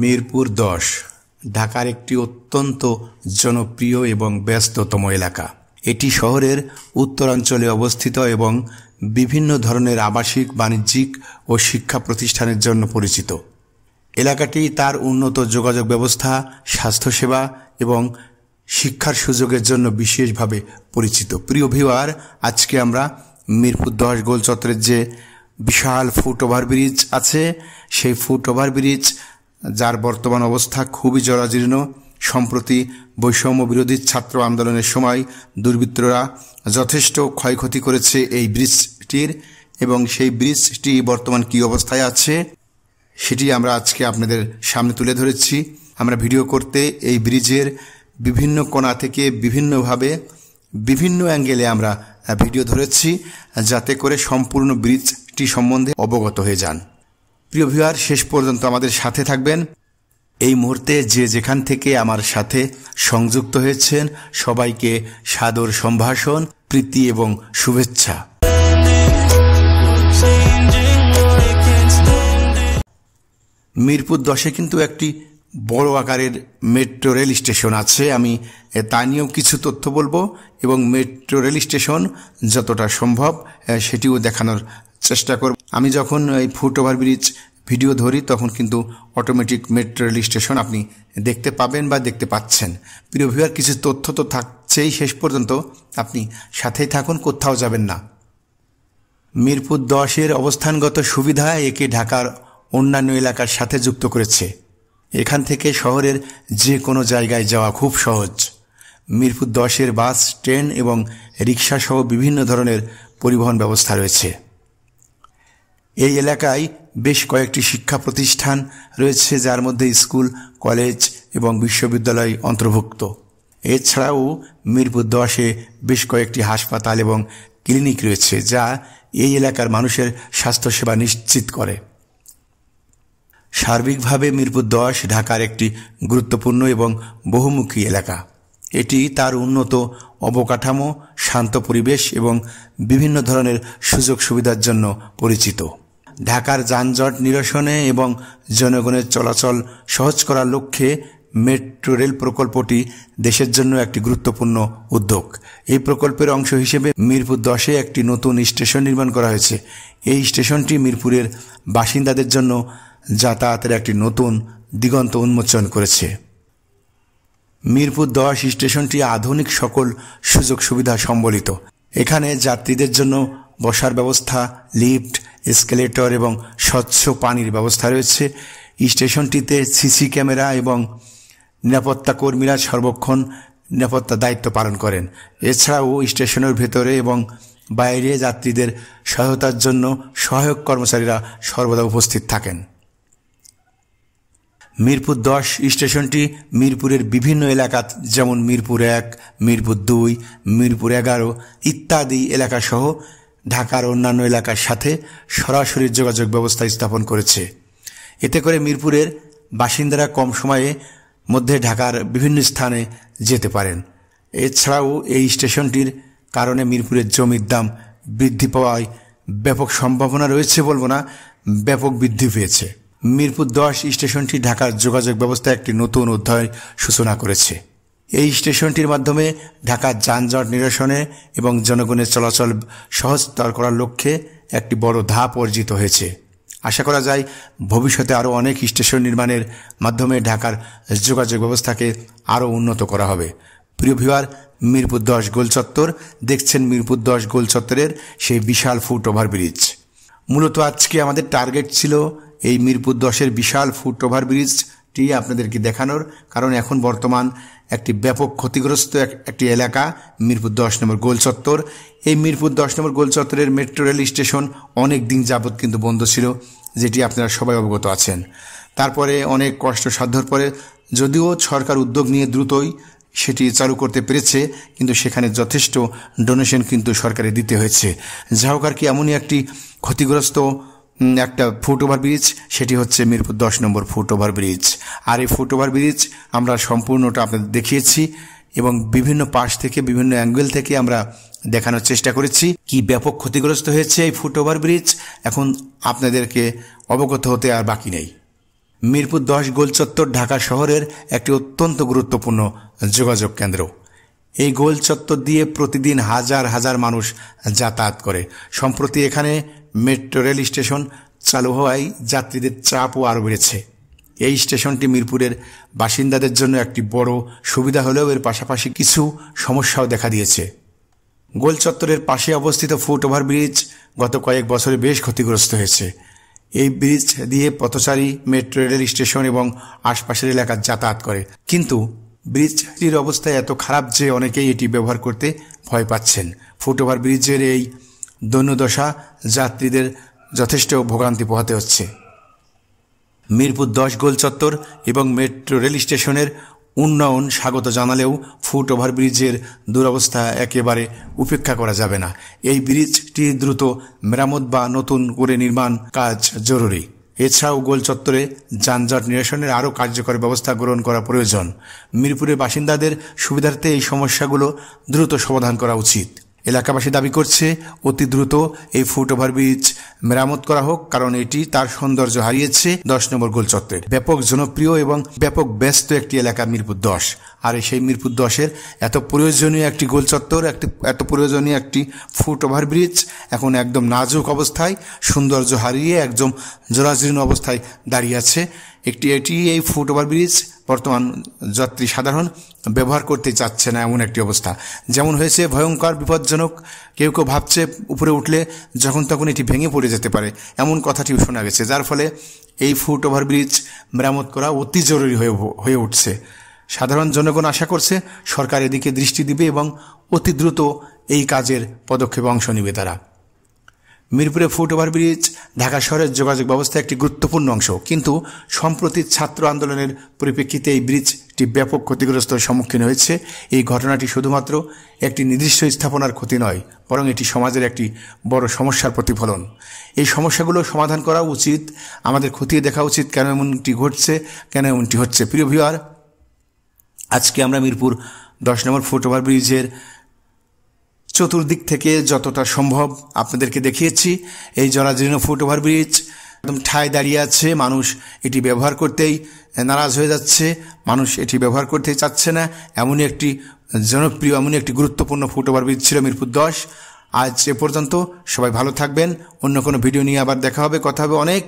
মিরপুর দশ ঢাকার একটি অত্যন্ত জনপ্রিয় এবং ব্যস্ততম এলাকা এটি শহরের উত্তরাঞ্চলে অবস্থিত এবং বিভিন্ন ধরনের আবাসিক বাণিজ্যিক ও শিক্ষা প্রতিষ্ঠানের জন্য পরিচিত এলাকাটি তার উন্নত যোগাযোগ ব্যবস্থা স্বাস্থ্যসেবা এবং শিক্ষার সুযোগের জন্য বিশেষভাবে পরিচিত প্রিয় ভিওয়ার আজকে আমরা মিরপুর দশ গোল যে বিশাল ফুট ওভার ব্রিজ আছে সেই ফুট ওভার ব্রিজ যার বর্তমান অবস্থা খুবই জরাজীর্ণ সম্প্রতি বৈষম্য বিরোধী ছাত্র আন্দোলনের সময় দুর্বৃত্তরা যথেষ্ট ক্ষয়ক্ষতি করেছে এই ব্রিজটির এবং সেই ব্রিজটি বর্তমান কী অবস্থায় আছে সেটি আমরা আজকে আপনাদের সামনে তুলে ধরেছি আমরা ভিডিও করতে এই ব্রিজের বিভিন্ন কোণা থেকে বিভিন্নভাবে বিভিন্ন অ্যাঙ্গেলে আমরা ভিডিও ধরেছি যাতে করে সম্পূর্ণ ব্রিজটি সম্বন্ধে অবগত হয়ে যান প্রিয় ভিউয়ার শেষ পর্যন্ত আমাদের সাথে থাকবেন এই মুহূর্তে যে যেখান থেকে আমার সাথে সংযুক্ত হয়েছেন সবাইকে সাদর সম্ভাষণ প্রীতি এবং শুভেচ্ছা মিরপুর দশে কিন্তু একটি বড় আকারের মেট্রো রেল স্টেশন আছে আমি তা নিয়েও কিছু তথ্য বলবো এবং মেট্রো রেল স্টেশন যতটা সম্ভব সেটিও দেখানোর চেষ্টা করব আমি যখন এই ফুট ওভার ব্রিজ ভিডিও ধরি তখন কিন্তু অটোমেটিক মেট্রো রেল স্টেশন আপনি দেখতে পাবেন বা দেখতে পাচ্ছেন প্রিয় ভিউয়ার কিছু তথ্য তো থাকছেই শেষ পর্যন্ত আপনি সাথেই থাকুন কোথাও যাবেন না মিরপুর দশের অবস্থানগত সুবিধা একে ঢাকার অন্যান্য এলাকার সাথে যুক্ত করেছে এখান থেকে শহরের যে কোনো জায়গায় যাওয়া খুব সহজ মিরপুর দশের বাস ট্রেন এবং রিক্সাসহ বিভিন্ন ধরনের পরিবহন ব্যবস্থা রয়েছে এই এলাকায় বেশ কয়েকটি শিক্ষা প্রতিষ্ঠান রয়েছে যার মধ্যে স্কুল কলেজ এবং বিশ্ববিদ্যালয় অন্তর্ভুক্ত এছাড়াও মিরপুর দশে বেশ কয়েকটি হাসপাতাল এবং ক্লিনিক রয়েছে যা এই এলাকার মানুষের স্বাস্থ্যসেবা নিশ্চিত করে সার্বিকভাবে মিরপুর দশ ঢাকার একটি গুরুত্বপূর্ণ এবং বহুমুখী এলাকা এটি তার উন্নত অবকাঠামো শান্ত পরিবেশ এবং বিভিন্ন ধরনের সুযোগ সুবিধার জন্য পরিচিত ঢাকার যানজট নিরসনে এবং জনগণের চলাচল সহজ করার লক্ষ্যে মেট্রো রেল প্রকল্পটি দেশের জন্য একটি গুরুত্বপূর্ণ উদ্যোগ এই প্রকল্পের অংশ হিসেবে মিরপুর দশে একটি নতুন স্টেশন নির্মাণ করা হয়েছে এই স্টেশনটি মিরপুরের বাসিন্দাদের জন্য যাতায়াতের একটি নতুন দিগন্ত উন্মোচন করেছে মিরপুর দশ স্টেশনটি আধুনিক সকল সুযোগ সুবিধা সম্বলিত এখানে যাত্রীদের জন্য বসার ব্যবস্থা লিফট স্কেলেটর এবং স্বচ্ছ পানির ব্যবস্থা রয়েছে স্টেশনটিতে সিসি ক্যামেরা এবং নিরাপত্তা কর্মীরা সর্বক্ষণ নিরাপত্তা দায়িত্ব পালন করেন এছাড়াও স্টেশনের ভেতরে এবং বাইরে যাত্রীদের সহায়তার জন্য সহায়ক কর্মচারীরা সর্বদা উপস্থিত থাকেন মিরপুর দশ স্টেশনটি মিরপুরের বিভিন্ন এলাকা যেমন মিরপুর এক মিরপুর দুই মিরপুর এগারো ইত্যাদি এলাকাসহ ঢাকার অন্যান্য এলাকার সাথে সরাসরি যোগাযোগ ব্যবস্থা স্থাপন করেছে এতে করে মিরপুরের বাসিন্দারা কম সময়ে মধ্যে ঢাকার বিভিন্ন স্থানে যেতে পারেন এছাড়াও এই স্টেশনটির কারণে মিরপুরের জমির দাম বৃদ্ধি পাওয়ায় ব্যাপক সম্ভাবনা রয়েছে বলবো না ব্যাপক বৃদ্ধি পেয়েছে মিরপুর দশ স্টেশনটি ঢাকার যোগাযোগ ব্যবস্থা একটি নতুন অধ্যায় সূচনা করেছে এই স্টেশনটির মাধ্যমে ঢাকার যানজট নিরসনে এবং জনগণের চলাচল সহজতর করার লক্ষ্যে একটি বড় ধাপ অর্জিত হয়েছে আশা করা যায় ভবিষ্যতে আরও অনেক স্টেশন নির্মাণের মাধ্যমে ঢাকার যোগাযোগ ব্যবস্থাকে আরও উন্নত করা হবে প্রিয় ভিওয়ার মিরপুর দশ গোলচত্বর দেখছেন মিরপুর দশ গোলচত্বরের সেই বিশাল ফুট ওভার ব্রিজ মূলত আজকে আমাদের টার্গেট ছিল এই মিরপুর দশের বিশাল ফুট ওভার ব্রিজটি আপনাদেরকে দেখানোর কারণ এখন বর্তমান একটি ব্যাপক ক্ষতিগ্রস্ত একটি এলাকা মিরপুর দশ নম্বর গোল চত্বর এই মিরপুর দশ নম্বর গোল চত্বরের মেট্রো রেল স্টেশন অনেক দিন যাবৎ কিন্তু বন্ধ ছিল যেটি আপনারা সবাই অবগত আছেন তারপরে অনেক কষ্ট সাধ্যর পরে যদিও সরকার উদ্যোগ নিয়ে দ্রুতই সেটি চালু করতে পেরেছে কিন্তু সেখানে যথেষ্ট ডোনেশন কিন্তু সরকারে দিতে হয়েছে যাহোক আর কি এমনই একটি ক্ষতিগ্রস্ত একটা ফুট ওভার ব্রিজ সেটি হচ্ছে মিরপুর দশ নম্বর ফুট ওভার ব্রিজ আর এই ফুট ওভার ব্রিজ আমরা সম্পূর্ণটা আপনাদের দেখিয়েছি এবং বিভিন্ন পাশ থেকে বিভিন্ন অ্যাঙ্গেল থেকে আমরা দেখানোর চেষ্টা করেছি কি ব্যাপক ক্ষতিগ্রস্ত হয়েছে এই ফুট ওভার ব্রিজ এখন আপনাদেরকে অবগত হতে আর বাকি নেই মিরপুর দশ গোলচত্বর ঢাকা শহরের একটি অত্যন্ত গুরুত্বপূর্ণ যোগাযোগ কেন্দ্র এই গোল চত্বর দিয়ে প্রতিদিন হাজার হাজার মানুষ যাতায়াত করে সম্প্রতি এখানে মেট্রো রেল স্টেশন চালু হওয়ায় যাত্রীদের চাপও আরও বেড়েছে এই স্টেশনটি মিরপুরের বাসিন্দাদের জন্য একটি বড় সুবিধা হলেও এর পাশাপাশি কিছু সমস্যাও দেখা দিয়েছে গোল চত্বরের পাশে অবস্থিত ফুট ওভার ব্রিজ গত কয়েক বছরে বেশ ক্ষতিগ্রস্ত হয়েছে এই ব্রিজ দিয়ে পথচারী মেট্রো রেল স্টেশন এবং আশপাশের এলাকা যাতায়াত করে কিন্তু ব্রিজটির অবস্থা এত খারাপ যে অনেকেই এটি ব্যবহার করতে ভয় পাচ্ছেন ফুটওভার ব্রিজের এই দৈন্যদশা যাত্রীদের যথেষ্ট ভোগান্তি পোহাতে হচ্ছে মিরপুর দশ গোল চত্বর এবং মেট্রো রেল স্টেশনের উন্নয়ন স্বাগত জানালেও ফুট ওভারব্রিজের দুরবস্থা একেবারে উপেক্ষা করা যাবে না এই ব্রিজটি দ্রুত মেরামত বা নতুন করে নির্মাণ কাজ জরুরি এছাড়াও গোল চত্বরে যানজট নিরসনের আরও কার্যকর ব্যবস্থা গ্রহণ করা প্রয়োজন মিরপুরের বাসিন্দাদের সুবিধার্থে এই সমস্যাগুলো দ্রুত সমাধান করা উচিত এলাকাবাসী দাবি করছে অতি দ্রুত এই ফুটওভার ব্রিজ মেরামত করা হোক কারণ এটি তার সৌন্দর্য হারিয়েছে দশ নম্বর গোল চত্বরের ব্যাপক জনপ্রিয় এবং ব্যাপক ব্যস্ত একটি এলাকা মিরপুর দশ আর সেই মিরপুর দশের এত প্রয়োজনীয় একটি গোল চত্বর একটি এত প্রয়োজনীয় একটি ফুট ওভার ব্রিজ এখন একদম নাজুক অবস্থায় সৌন্দর্য হারিয়ে একদম জরাজীর্ণ অবস্থায় দাঁড়িয়ে আছে একটি এটি এই ফুট ব্রিজ বর্তমান যাত্রী সাধারণ ব্যবহার করতে চাচ্ছে না এমন একটি অবস্থা যেমন হয়েছে ভয়ঙ্কর বিপজ্জনক কেউ কেউ ভাবছে উপরে উঠলে যখন তখন এটি ভেঙে পড়ে যেতে পারে এমন কথাটিও শোনা গেছে যার ফলে এই ফুটওভার ব্রিজ মেরামত করা অতি জরুরি হয়ে হয়ে উঠছে সাধারণ জনগণ আশা করছে সরকার এদিকে দৃষ্টি দিবে এবং অতি দ্রুত এই কাজের পদক্ষেপে অংশ নেবে তারা মিরপুরে ফুটওভার ব্রিজ ঢাকা শহরের যোগাযোগ ব্যবস্থা একটি গুরুত্বপূর্ণ অংশ কিন্তু সম্প্রতি ছাত্র আন্দোলনের পরিপ্রেক্ষিতে এই ব্রিজটি ব্যাপক ক্ষতিগ্রস্ত সম্মুখীন হয়েছে এই ঘটনাটি শুধুমাত্র একটি নির্দিষ্ট স্থাপনার ক্ষতি নয় বরং এটি সমাজের একটি বড় সমস্যার প্রতিফলন এই সমস্যাগুলো সমাধান করা উচিত আমাদের খতিয়ে দেখা উচিত কেন এমনটি ঘটছে কেন এমনটি হচ্ছে প্রিয় ভিওয়ার আজকে আমরা মিরপুর দশ নম্বর ফুটওভার ব্রিজের চতুর্দিক থেকে যতটা সম্ভব আপনাদেরকে দেখিয়েছি এই জরাজীর্ণ ফুটওভার ব্রিজ একদম ঠায় দাঁড়িয়ে আছে মানুষ এটি ব্যবহার করতেই নারাজ হয়ে যাচ্ছে মানুষ এটি ব্যবহার করতে চাচ্ছে না এমনই একটি জনপ্রিয় এমনই একটি গুরুত্বপূর্ণ ওভার ব্রিজ ছিল মিরপুর দশ আজ এ পর্যন্ত সবাই ভালো থাকবেন অন্য কোনো ভিডিও নিয়ে আবার দেখা হবে কথা হবে অনেক